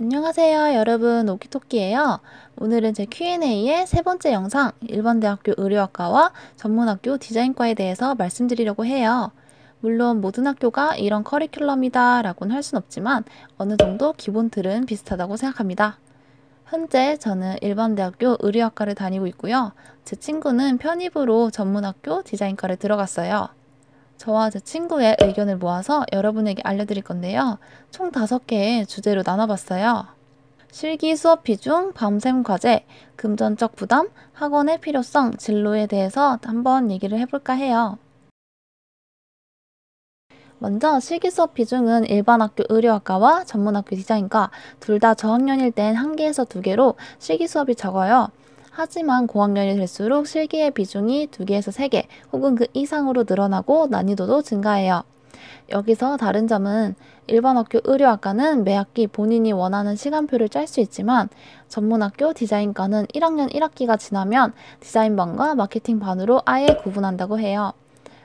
안녕하세요 여러분 오키토끼예요 오늘은 제 Q&A의 세 번째 영상 일반대학교 의료학과와 전문학교 디자인과에 대해서 말씀드리려고 해요 물론 모든 학교가 이런 커리큘럼이다 라고는 할 순 없지만 어느 정도 기본 틀은 비슷하다고 생각합니다 현재 저는 일반대학교 의료학과를 다니고 있고요 제 친구는 편입으로 전문학교 디자인과를 들어갔어요 저와 제 친구의 의견을 모아서 여러분에게 알려드릴 건데요. 총 5개의 주제로 나눠봤어요. 실기 수업비 중 밤샘 과제, 금전적 부담, 학원의 필요성, 진로에 대해서 한번 얘기를 해볼까 해요. 먼저 실기 수업 비중은 일반 학교 의료학과와 전문학교 디자인과 둘 다 저학년일 땐 한 개에서 두 개로 실기 수업이 적어요. 하지만 고학년이 될수록 실기의 비중이 2개에서 3개 혹은 그 이상으로 늘어나고 난이도도 증가해요. 여기서 다른 점은 일반 학교 의료학과는 매 학기 본인이 원하는 시간표를 짤 수 있지만 전문학교 디자인과는 1학년 1학기가 지나면 디자인반과 마케팅반으로 아예 구분한다고 해요.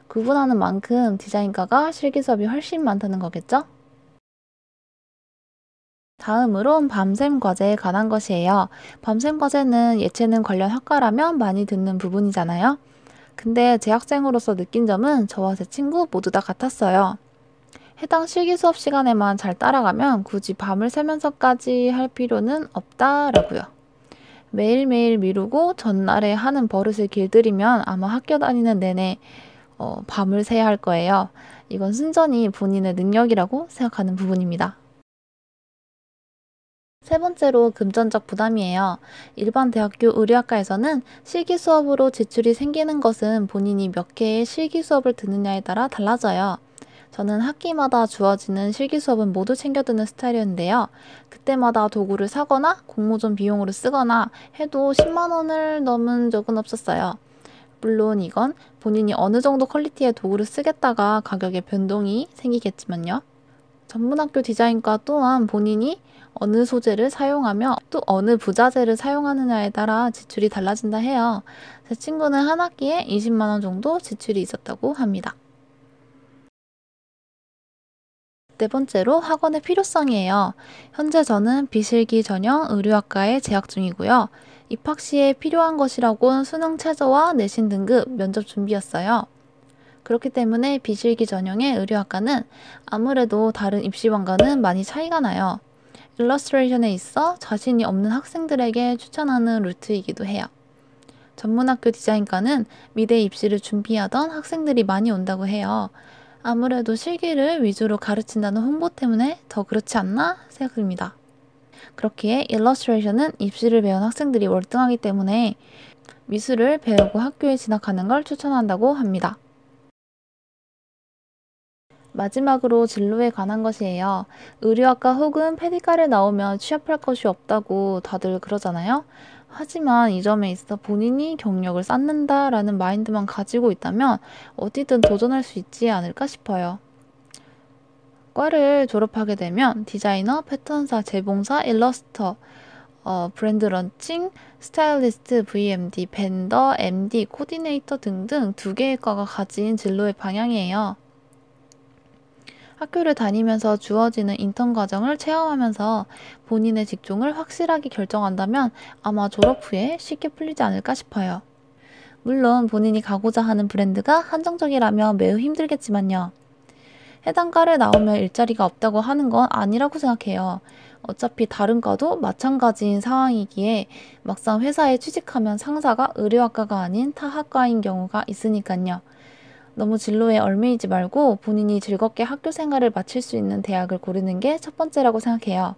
구분하는 만큼 디자인과가 실기 수업이 훨씬 많다는 거겠죠? 다음으론 밤샘 과제에 관한 것이에요. 밤샘 과제는 예체능 관련 학과라면 많이 듣는 부분이잖아요. 근데 재학생으로서 느낀 점은 저와 제 친구 모두 다 같았어요. 해당 실기 수업 시간에만 잘 따라가면 굳이 밤을 새면서까지 할 필요는 없다라고요. 매일매일 미루고 전날에 하는 버릇을 길들이면 아마 학교 다니는 내내 어, 밤을 새야 할 거예요. 이건 순전히 본인의 능력이라고 생각하는 부분입니다. 세 번째로 금전적 부담이에요. 일반 대학교 의료학과에서는 실기 수업으로 지출이 생기는 것은 본인이 몇 개의 실기 수업을 듣느냐에 따라 달라져요. 저는 학기마다 주어지는 실기 수업은 모두 챙겨드는 스타일이었는데요. 그때마다 도구를 사거나 공모전 비용으로 쓰거나 해도 10만원을 넘은 적은 없었어요. 물론 이건 본인이 어느 정도 퀄리티의 도구를 쓰겠다가 가격의 변동이 생기겠지만요. 전문학교 디자인과 또한 본인이 어느 소재를 사용하며 또 어느 부자재를 사용하느냐에 따라 지출이 달라진다 해요. 제 친구는 한 학기에 20만원 정도 지출이 있었다고 합니다. 네 번째로 학원의 필요성이에요. 현재 저는 비실기 전형 의료학과에 재학 중이고요. 입학 시에 필요한 것이라곤 수능 최저와 내신 등급, 면접 준비였어요. 그렇기 때문에 비실기 전형의 의료학과는 아무래도 다른 입시원과는 많이 차이가 나요. 일러스트레이션에 있어 자신이 없는 학생들에게 추천하는 루트이기도 해요. 전문학교 디자인과는 미대 입시를 준비하던 학생들이 많이 온다고 해요. 아무래도 실기를 위주로 가르친다는 홍보 때문에 더 그렇지 않나 생각됩니다. 그렇기에 일러스트레이션은 입시를 배운 학생들이 월등하기 때문에 미술을 배우고 학교에 진학하는 걸 추천한다고 합니다. 마지막으로 진로에 관한 것이에요. 의류학과 혹은 페디과를 나오면 취업할 것이 없다고 다들 그러잖아요. 하지만 이 점에 있어 본인이 경력을 쌓는다라는 마인드만 가지고 있다면 어디든 도전할 수 있지 않을까 싶어요. 과를 졸업하게 되면 디자이너, 패턴사, 재봉사, 일러스터, 어, 브랜드 런칭, 스타일리스트, VMD, 벤더, MD, 코디네이터 등등 두 개의 과가 가진 진로의 방향이에요. 학교를 다니면서 주어지는 인턴 과정을 체험하면서 본인의 직종을 확실하게 결정한다면 아마 졸업 후에 쉽게 풀리지 않을까 싶어요. 물론 본인이 가고자 하는 브랜드가 한정적이라면 매우 힘들겠지만요. 해당 과를 나오면 일자리가 없다고 하는 건 아니라고 생각해요. 어차피 다른 과도 마찬가지인 상황이기에 막상 회사에 취직하면 상사가 의료학과가 아닌 타 학과인 경우가 있으니까요. 너무 진로에 얼매이지 말고 본인이 즐겁게 학교 생활을 마칠 수 있는 대학을 고르는 게 첫 번째라고 생각해요.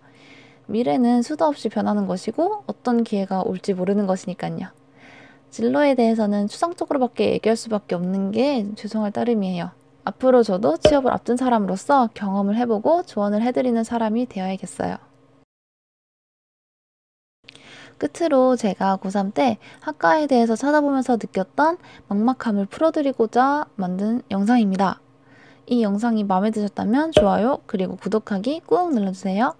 미래는 수도 없이 변하는 것이고 어떤 기회가 올지 모르는 것이니까요. 진로에 대해서는 추상적으로밖에 얘기할 수밖에 없는 게 죄송할 따름이에요. 앞으로 저도 취업을 앞둔 사람으로서 경험을 해보고 조언을 해드리는 사람이 되어야겠어요. 끝으로 제가 고3 때 학과에 대해서 찾아보면서 느꼈던 막막함을 풀어드리고자 만든 영상입니다. 이 영상이 마음에 드셨다면 좋아요 그리고 구독하기 꾹 눌러주세요.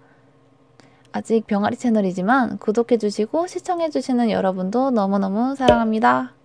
아직 병아리 채널이지만 구독해주시고 시청해주시는 여러분도 너무너무 사랑합니다.